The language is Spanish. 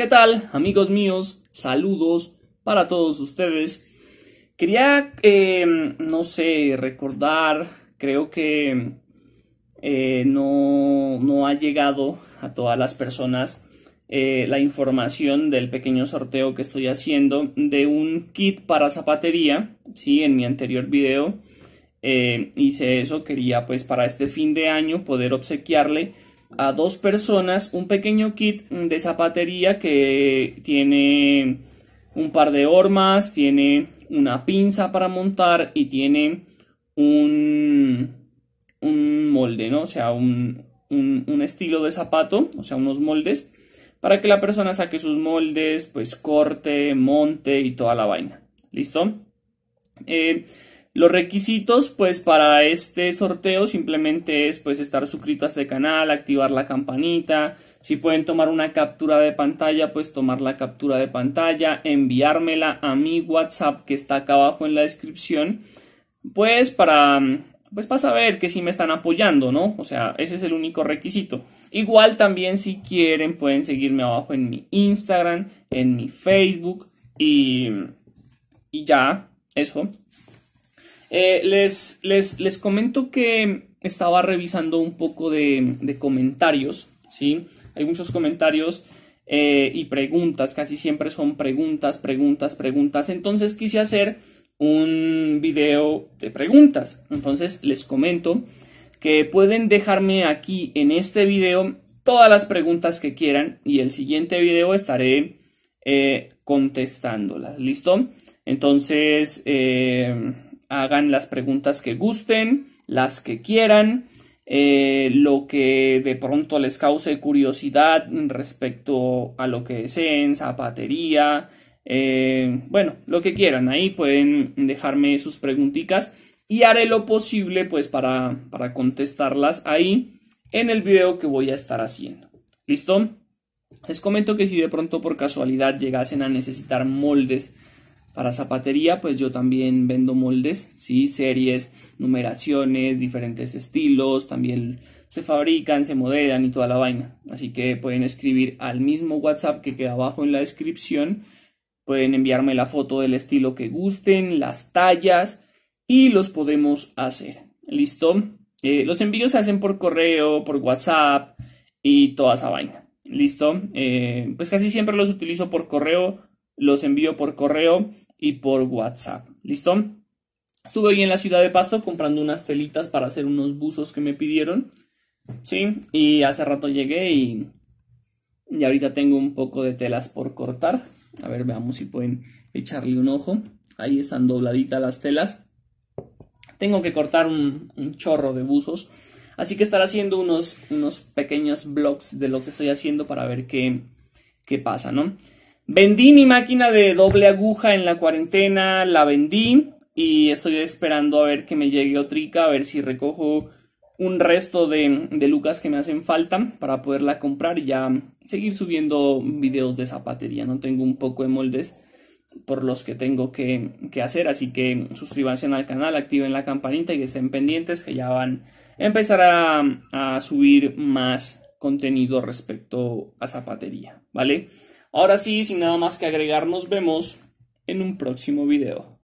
¿Qué tal, amigos míos? Saludos para todos ustedes. Quería, em, no sé, recordar, creo que eh, no, ha llegado a todas las personas eh, la información del pequeño sorteo que estoy haciendo de un kit para zapatería, sí, en mi anterior video eh, hice eso, quería pues para este fin de año poder obsequiarle a dos personas un pequeño kit de zapatería que tiene un par de hormas, tiene una pinza para montar y tiene un, un molde, ¿no? O sea, un, estilo de zapato, o sea, unos moldes, para que la persona saque sus moldes, pues corte, monte y toda la vaina. ¿Listo? Eh, los requisitos pues para este sorteo simplemente es pues estar suscrito a este canal, activar la campanita, si pueden tomar una captura de pantalla pues tomar la captura de pantalla, enviármela a mi WhatsApp que está acá abajo en la descripción pues para pues para saber que si me están apoyando, ¿no? O sea, ese es el único requisito. Igual también si quieren pueden seguirme abajo en mi Instagram, en mi Facebook y, y ya, eso. Eh, les, les, comento que estaba revisando un poco de, comentarios, ¿sí? Hay muchos comentarios eh, y preguntas, casi siempre son preguntas, preguntas, preguntas. Entonces quise hacer un video de preguntas. Entonces les comento que pueden dejarme aquí en este video todas las preguntas que quieran y el siguiente video estaré eh, contestándolas. ¿Listo? Entonces hagan las preguntas que gusten, las que quieran, eh, lo que de pronto les cause curiosidad respecto a lo que deseen, zapatería, eh, bueno, lo que quieran, ahí pueden dejarme sus preguntitas y haré lo posible pues para, para contestarlas ahí en el video que voy a estar haciendo. ¿Listo? Les comento que si de pronto por casualidad llegasen a necesitar moldes para zapatería, pues yo también vendo moldes, ¿sí? series, numeraciones, diferentes estilos, también se fabrican, se modelan y toda la vaina. Así que pueden escribir al mismo WhatsApp que queda abajo en la descripción. Pueden enviarme la foto del estilo que gusten, las tallas y los podemos hacer. ¿Listo? Eh, los envíos se hacen por correo, por WhatsApp y toda esa vaina. ¿Listo? Eh, pues casi siempre los utilizo por correo los envío por correo y por WhatsApp. ¿Listo? Estuve ahí en la ciudad de Pasto comprando unas telitas para hacer unos buzos que me pidieron. Sí, y hace rato llegué y, y ahorita tengo un poco de telas por cortar. A ver, veamos si pueden echarle un ojo. Ahí están dobladitas las telas. Tengo que cortar un, chorro de buzos. Así que estaré haciendo unos, unos pequeños blogs de lo que estoy haciendo para ver qué, qué pasa, ¿no? Vendí mi máquina de doble aguja en la cuarentena, la vendí y estoy esperando a ver que me llegue otra, a ver si recojo un resto de, lucas que me hacen falta para poderla comprar y ya seguir subiendo videos de zapatería. No tengo un poco de moldes por los que tengo que, hacer, así que suscríbanse al canal, activen la campanita y estén pendientes que ya van a empezar a, a subir más contenido respecto a zapatería, ¿vale? Ahora sí, sin nada más que agregar, nos vemos en un próximo video.